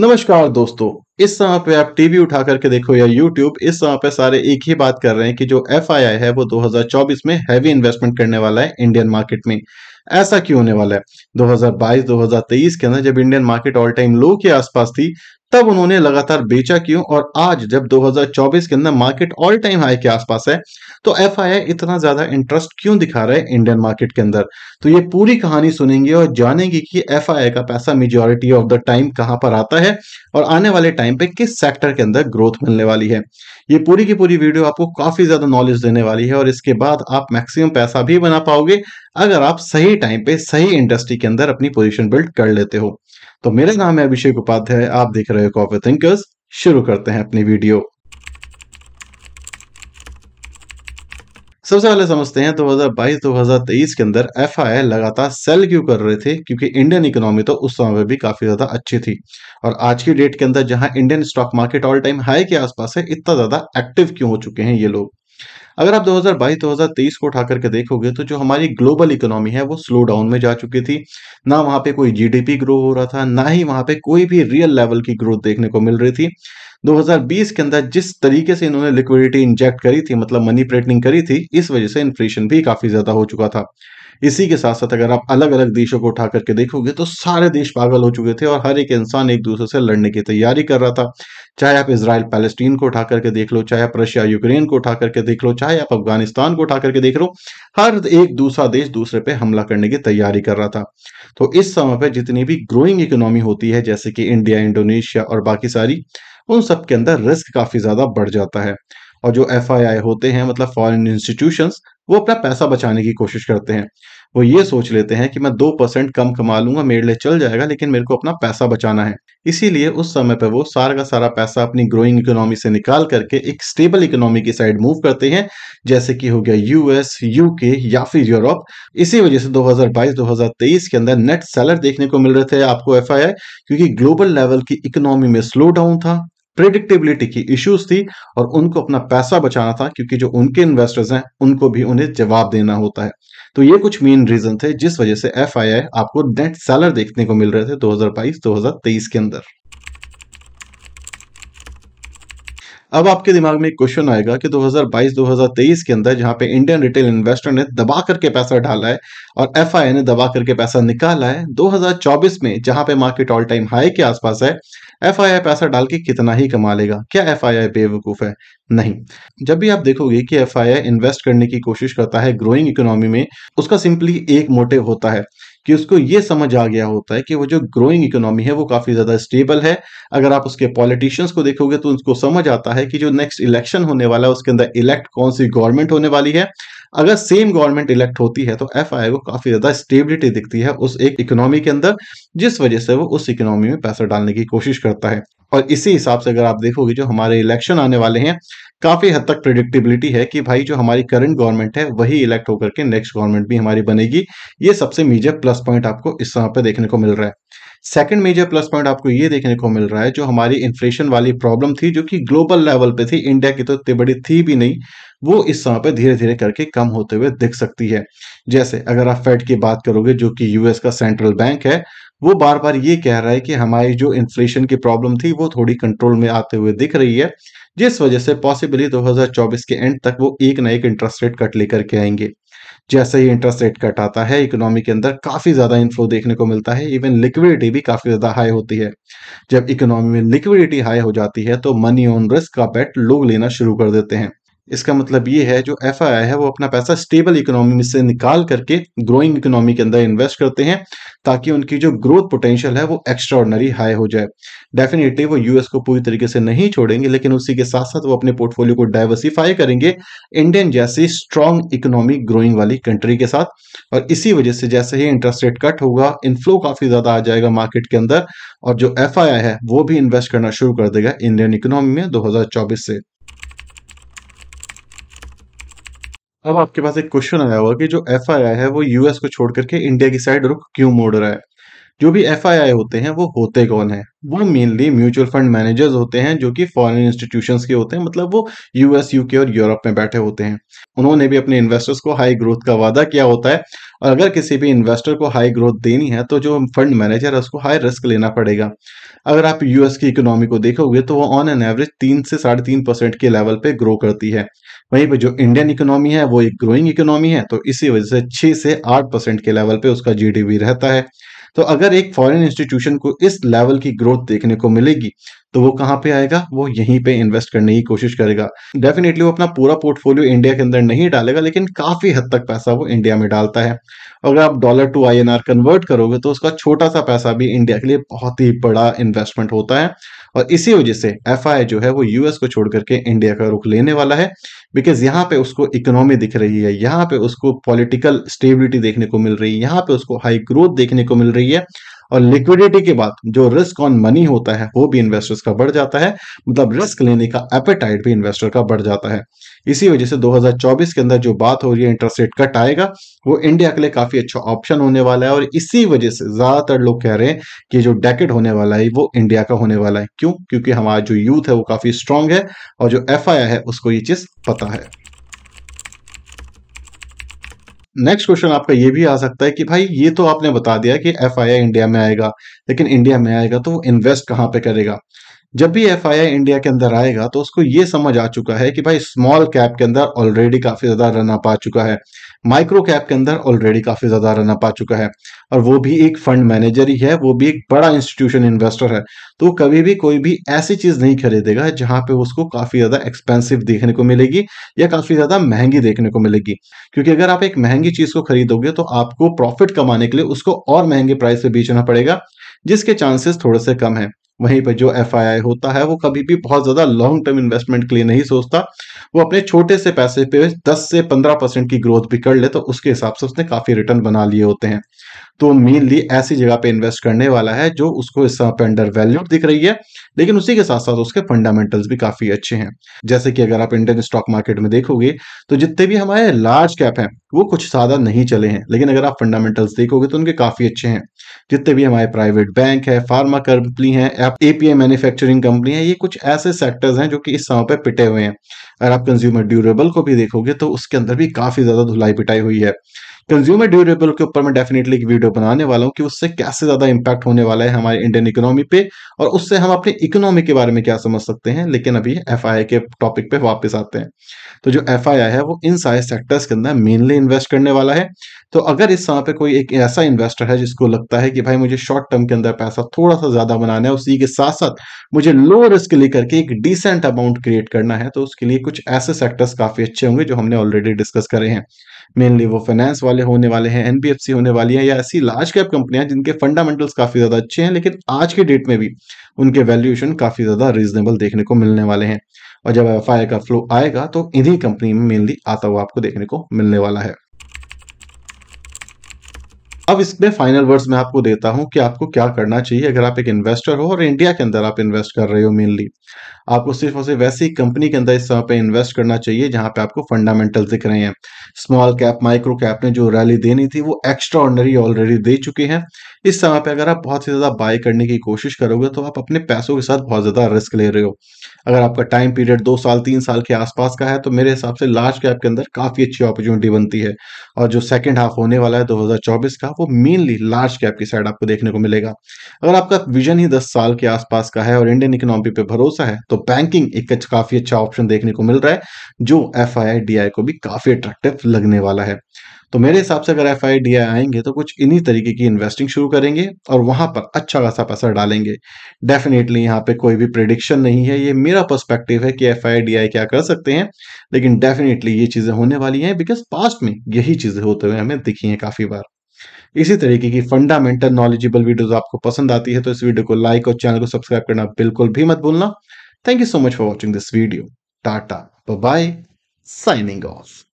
नमस्कार दोस्तों इस समय पे आप टीवी उठा करके देखो या यूट्यूब इस समय पे सारे एक ही बात कर रहे हैं कि जो एफ है वो 2024 में हैवी इन्वेस्टमेंट करने वाला है इंडियन मार्केट में ऐसा क्यों होने वाला है 2022-2023 के अंदर जब Indian market all time low के आसपास थी तब उन्होंने लगातार बेचा क्यों और आज जब 2024 के अंदर मार्केट ऑल टाइम हाई के आसपास है तो एफ इतना ज्यादा इंटरेस्ट क्यों दिखा रहा है इंडियन मार्केट के अंदर तो ये पूरी कहानी सुनेंगे और जानेंगे कि एफ का पैसा मेजोरिटी ऑफ द टाइम कहां पर आता है और आने वाले टाइम पे किस सेक्टर के अंदर ग्रोथ मिलने वाली है ये पूरी की पूरी वीडियो आपको काफी ज्यादा नॉलेज देने वाली है और इसके बाद आप मैक्सिमम पैसा भी बना पाओगे अगर आप सही टाइम पे सही इंडस्ट्री के अंदर अपनी पोजिशन बिल्ड कर लेते हो तो मेरा नाम है अभिषेक उपाध्याय आप देख रहे हो कॉफी थिंकर्स शुरू करते हैं अपनी वीडियो सबसे पहले समझते हैं 2022-2023 के अंदर एफ लगातार सेल क्यों कर रहे थे क्योंकि इंडियन इकोनॉमी तो उस समय भी काफी ज्यादा अच्छी थी और आज की डेट के अंदर जहां Indian stock market all time high के आसपास है इतना ज्यादा एक्टिव क्यों हो चुके हैं ये लोग अगर आप 2022-2023 को उठा करके देखोगे तो जो हमारी ग्लोबल इकोनॉमी है वो स्लो डाउन में जा चुकी थी ना वहां पे कोई जीडीपी ग्रो हो रहा था ना ही वहां पे कोई भी रियल लेवल की ग्रोथ देखने को मिल रही थी 2020 के अंदर जिस तरीके से इन्होंने लिक्विडिटी इंजेक्ट करी थी मतलब मनी प्रेटनिंग करी थी इस वजह से इन्फ्लेशन भी काफी ज्यादा हो चुका था इसी के साथ साथ अगर आप अलग अलग देशों को उठा करके देखोगे तो सारे देश पागल हो चुके थे और हर एक इंसान एक दूसरे से लड़ने की तैयारी कर रहा था चाहे आप इसराइल पैलेस्टीन को उठा करके देख लो चाहे आप रशिया यूक्रेन को उठा करके देख लो चाहे आप अफगानिस्तान को उठा करके देख लो हर एक दूसरा देश दूसरे पे हमला करने की तैयारी कर रहा था तो इस समय पर जितनी भी ग्रोइंग इकोनॉमी होती है जैसे कि इंडिया इंडोनेशिया और बाकी सारी उन सब के अंदर रिस्क काफी ज्यादा बढ़ जाता है और जो एफ होते हैं मतलब फॉरेन इंस्टीट्यूशंस वो अपना पैसा बचाने की कोशिश करते हैं वो ये सोच लेते हैं कि मैं दो परसेंट कम कमा लूंगा मेरे लिए चल जाएगा लेकिन मेरे को अपना पैसा बचाना है इसीलिए उस समय पर वो सारा का सारा पैसा अपनी ग्रोइंग इकोनॉमी से निकाल करके एक स्टेबल इकोनॉमी की साइड मूव करते हैं जैसे कि हो गया यूएस यूके या फिर यूरोप इसी वजह से 2022-2023 के अंदर नेट सैलर देखने को मिल रहे थे आपको एफ क्योंकि ग्लोबल लेवल की इकोनॉमी में स्लो डाउन था प्रिडिक्टेबिलिटी की इश्यूज थी और उनको अपना पैसा बचाना था क्योंकि जो उनके इन्वेस्टर्स हैं उनको भी उन्हें जवाब देना होता है तो ये कुछ मेन रीजन थे जिस वजह से एफ आपको नेट सैलर देखने को मिल रहे थे 2022-2023 के अंदर अब आपके दिमाग में एक क्वेश्चन आएगा कि 2022-2023 के अंदर जहां पे इंडियन रिटेल इन्वेस्टर ने दबा करके पैसा डाला है और एफ ने दबा करके पैसा निकाला है 2024 में जहां पे मार्केट ऑल टाइम हाई के आसपास है एफ आई आई पैसा डाल के कितना ही कमा लेगा क्या एफ आई आई बेवकूफ़ है नहीं जब भी आप देखोगे कि एफ आई आई इन्वेस्ट करने की कोशिश करता है ग्रोइंग इकोनॉमी में उसका सिंपली एक मोटिव होता है कि उसको ये समझ आ गया होता है कि वो जो ग्रोइंग इकोनॉमी है वो काफ़ी ज़्यादा स्टेबल है अगर आप उसके पॉलिटिशियंस को देखोगे तो उनको समझ आता है कि जो नेक्स्ट इलेक्शन होने वाला है उसके अंदर इलेक्ट कौन सी गवर्नमेंट होने वाली है अगर सेम गवर्नमेंट इलेक्ट होती है तो एफ को काफी ज्यादा स्टेबिलिटी दिखती है उस एक इकोनॉमी के अंदर जिस वजह से वो उस इकोनॉमी में पैसा डालने की कोशिश करता है और इसी हिसाब से अगर आप देखोगे जो हमारे इलेक्शन आने वाले हैं काफी हद तक प्रिडिक्टेबिलिटी है कि भाई जो हमारी करंट गवर्नमेंट है वही इलेक्ट होकर के नेक्स्ट गवर्नमेंट भी हमारी बनेगी ये सबसे मेजर प्लस पॉइंट आपको इस समय पर देखने को मिल रहा है सेकंड मेजर प्लस पॉइंट आपको ये देखने को मिल रहा है जो हमारी इन्फ्लेशन वाली प्रॉब्लम थी जो कि ग्लोबल लेवल पे थी इंडिया की तो इतनी बड़ी थी भी नहीं वो इस समय पे धीरे धीरे करके कम होते हुए दिख सकती है जैसे अगर आप फेड की बात करोगे जो कि यूएस का सेंट्रल बैंक है वो बार बार ये कह रहा है कि हमारी जो इन्फ्लेशन की प्रॉब्लम थी वो थोड़ी कंट्रोल में आते हुए दिख रही है जिस वजह से पॉसिबली 2024 के एंड तक वो एक ना एक इंटरेस्ट रेट कट लेकर के आएंगे जैसे ही इंटरेस्ट रेट कट आता है इकोनॉमी के अंदर काफ़ी ज़्यादा इनफ्लो देखने को मिलता है इवन लिक्विडिटी भी काफ़ी ज़्यादा हाई होती है जब इकोनॉमी में लिक्विडिटी हाई हो जाती है तो मनी ऑन रिस्क का बेट लोग लेना शुरू कर देते हैं इसका मतलब ये है जो एफ है वो अपना पैसा स्टेबल इकोनॉमी में से निकाल करके ग्रोइंग इकोनॉमी के अंदर इन्वेस्ट करते हैं ताकि उनकी जो ग्रोथ पोटेंशियल है वो एक्स्ट्राऑर्डनरी हाई हो जाए डेफिनेटली वो यूएस को पूरी तरीके से नहीं छोड़ेंगे लेकिन उसी के साथ साथ वो अपने पोर्टफोलियो को डाइवर्सिफाई करेंगे इंडियन जैसी स्ट्रॉन्ग इकोनॉमी ग्रोइंग वाली कंट्री के साथ और इसी वजह से जैसे ही इंटरेस्ट रेट कट होगा इनफ्लो काफी ज्यादा आ जाएगा मार्केट के अंदर और जो एफ है वो भी इन्वेस्ट करना शुरू कर देगा इंडियन इकोनॉमी में दो से अब आपके पास एक क्वेश्चन आया होगा कि जो एफ है वो यूएस को छोड़ करके इंडिया की साइड रुख क्यों मोड़ रहा है जो भी एफ होते हैं वो होते कौन है वो मेनली म्यूचुअल फंड मैनेजर्स होते हैं जो कि फॉरेन इंस्टीट्यूशंस के होते हैं मतलब वो यूएस यूके और यूरोप में बैठे होते हैं उन्होंने भी अपने इन्वेस्टर्स को हाई ग्रोथ का वादा किया होता है और अगर किसी भी इन्वेस्टर को हाई ग्रोथ देनी है तो जो फंड मैनेजर है उसको हाई रिस्क लेना पड़ेगा अगर आप यूएस की इकोनॉमी को देखोगे तो वो ऑन एन एवरेज तीन से साढ़े तीन परसेंट के लेवल पे ग्रो करती है वहीं पर जो इंडियन इकोनॉमी है वो एक ग्रोइंग इकोनॉमी है तो इसी वजह से छह से आठ परसेंट के लेवल पे उसका जीडीपी रहता है तो अगर एक फॉरेन इंस्टीट्यूशन को इस लेवल की ग्रोथ देखने को मिलेगी तो वो कहाँ पे आएगा वो यहीं पे इन्वेस्ट करने की कोशिश करेगा डेफिनेटली वो अपना पूरा पोर्टफोलियो इंडिया के अंदर नहीं डालेगा लेकिन काफी हद तक पैसा वो इंडिया में डालता है अगर आप डॉलर टू आई कन्वर्ट करोगे तो उसका छोटा सा पैसा भी इंडिया के लिए बहुत ही बड़ा इन्वेस्टमेंट होता है और इसी वजह से एफ जो है वो यूएस को छोड़ करके इंडिया का रुख लेने वाला है बिकॉज यहाँ पे उसको इकोनॉमी दिख रही है यहाँ पे उसको पॉलिटिकल स्टेबिलिटी देखने को मिल रही है यहाँ पे उसको हाई ग्रोथ देखने को मिल रही है और लिक्विडिटी के बाद जो रिस्क ऑन मनी होता है वो भी इन्वेस्टर्स का बढ़ जाता है मतलब रिस्क लेने का एपेटाइट भी इन्वेस्टर का बढ़ जाता है इसी वजह से 2024 के अंदर जो बात हो रही है इंटरेस्ट रेट कट आएगा वो इंडिया के लिए काफी अच्छा ऑप्शन होने वाला है और इसी वजह से ज्यादातर लोग कह रहे हैं कि जो डेकेट होने वाला है वो इंडिया का होने वाला है क्यों क्योंकि हमारा जो यूथ है वो काफी स्ट्रांग है और जो एफ है उसको ये चीज पता है नेक्स्ट क्वेश्चन आपका ये भी आ सकता है कि भाई ये तो आपने बता दिया कि एफ इंडिया में आएगा लेकिन इंडिया में आएगा तो वो इन्वेस्ट कहाँ पे करेगा जब भी एफ इंडिया के अंदर आएगा तो उसको ये समझ आ चुका है कि भाई स्मॉल कैप के अंदर ऑलरेडी काफी ज्यादा रन अप आ चुका है माइक्रो कैप के अंदर ऑलरेडी काफी ज्यादा रन अप आ चुका है और वो भी एक फंड मैनेजर ही है वो भी एक बड़ा इंस्टीट्यूशन इन्वेस्टर है तो कभी भी कोई भी ऐसी चीज नहीं खरीदेगा जहां पे उसको काफी ज्यादा एक्सपेंसिव देखने को मिलेगी या काफी ज्यादा महंगी देखने को मिलेगी क्योंकि अगर आप एक महंगी चीज को खरीदोगे तो आपको प्रॉफिट कमाने के लिए उसको और महंगे प्राइस पे बेचना पड़ेगा जिसके चांसेस थोड़े से कम है वहीं पर जो एफ होता है वो कभी भी बहुत ज़्यादा लॉन्ग टर्म इन्वेस्टमेंट के लिए नहीं सोचता वो अपने छोटे से पैसे पे 10 से 15 परसेंट की ग्रोथ भी कर ले तो उसके हिसाब से उसने काफ़ी रिटर्न बना लिए होते हैं तो मेनली ऐसी जगह पे इन्वेस्ट करने वाला है जो उसको इस समय पर अंडर वैल्यू दिख रही है लेकिन उसी के साथ साथ उसके फंडामेंटल्स भी काफ़ी अच्छे हैं जैसे कि अगर आप इंडियन स्टॉक मार्केट में देखोगे तो जितने भी हमारे लार्ज कैप हैं वो कुछ ज़्यादा नहीं चले हैं लेकिन अगर आप फंडामेंटल्स देखोगे तो उनके काफ़ी अच्छे हैं जितने भी हमारे प्राइवेट बैंक है फार्मा कंपनी है एपीआई मैन्युफैक्चरिंग कंपनी है ये कुछ ऐसे सेक्टर्स हैं जो कि इस समय पर पिटे हुए हैं अगर आप कंज्यूमर ड्यूरेबल को भी देखोगे तो उसके अंदर भी काफ़ी ज़्यादा धुलाई पिटाई हुई है कंज्यूमर ड्यूरेबल के ऊपर मैं डेफिनेटली एक वीडियो बनाने वाला हूँ कि उससे कैसे ज्यादा इंपैक्ट होने वाला है हमारे इंडियन इकोनॉमी पे और उससे हम अपने इकोनॉमी के बारे में क्या समझ सकते हैं लेकिन अभी एफ के टॉपिक पे वापस आते हैं तो जो एफ है वो इन सारे सेक्टर्स के अंदर मेनली इन्वेस्ट करने वाला है तो अगर इस समय पर कोई एक ऐसा इन्वेस्टर है जिसको लगता है कि भाई मुझे शॉर्ट टर्म के अंदर पैसा थोड़ा सा ज्यादा बनाना है उसी के साथ साथ मुझे लो रिस्क लेकर के एक डिसेंट अमाउंट क्रिएट करना है तो उसके लिए कुछ ऐसे सेक्टर्स काफी अच्छे होंगे जो हमने ऑलरेडी डिस्कस करे हैं मेनली वो फाइनेंस वाले होने वाले हैं एनबीएफसी होने वाली है या ऐसी लार्ज कैप कंपनियां जिनके फंडामेंटल्स काफी ज्यादा अच्छे हैं लेकिन आज के डेट में भी उनके वैल्यूएशन काफी ज्यादा रीजनेबल देखने को मिलने वाले हैं और जब एफ का फ्लो आएगा तो इन्हीं कंपनी में मेनली आता हुआ आपको देखने को मिलने वाला है अब इसमें फाइनल वर्ड्स मैं आपको देता हूं कि आपको क्या करना चाहिए अगर आप एक इन्वेस्टर हो और इंडिया के अंदर आप इन्वेस्ट कर रहे हो मेनली आपको सिर्फ और सिर्फ वैसी कंपनी के अंदर इस समय पे इन्वेस्ट करना चाहिए जहां पे आपको फंडामेंटल दिख रहे हैं स्मॉल कैप माइक्रो कैप ने जो रैली देनी थी वो एक्स्ट्रा ऑर्डनरी ऑलरेडी दे चुके हैं इस समय पर अगर आप बहुत ही ज़्यादा बाय करने की कोशिश करोगे तो आप अपने पैसों के साथ बहुत ज़्यादा रिस्क ले रहे हो अगर आपका टाइम पीरियड दो साल तीन साल के आसपास का है तो मेरे हिसाब से लार्ज कैप के अंदर काफ़ी अच्छी अपॉर्चुनिटी बनती है और जो सेकेंड हाफ होने वाला है दो का आपको मेनली लार्ज कैप की साइड आपको देखने को मिलेगा अगर आपका विजन ही दस साल के आसपास का है और इंडियन इकोनॉमी पे भरोसा है तो बैंकिंग एक अच्छा- काफी अच्छा ऑप्शन देखने को मिल रहा है जो एफ आई को भी काफी अट्रैक्टिव लगने वाला है तो मेरे हिसाब से अगर एफ आई आएंगे तो कुछ इन्हीं तरीके की इन्वेस्टिंग शुरू करेंगे और वहां पर अच्छा खासा पैसा डालेंगे डेफिनेटली यहाँ पे कोई भी प्रिडिक्शन नहीं है ये मेरा पर्सपेक्टिव है कि एफ आई क्या कर सकते हैं लेकिन डेफिनेटली ये चीजें होने वाली हैं बिकॉज पास्ट में यही चीजें होते हुए हमें दिखी हैं काफी बार इसी तरीके की फंडामेंटल नॉलेजेबल वीडियोस आपको पसंद आती है तो इस वीडियो को लाइक और चैनल को सब्सक्राइब करना बिल्कुल भी मत भूलना thank you so much for watching this video tata bye signing of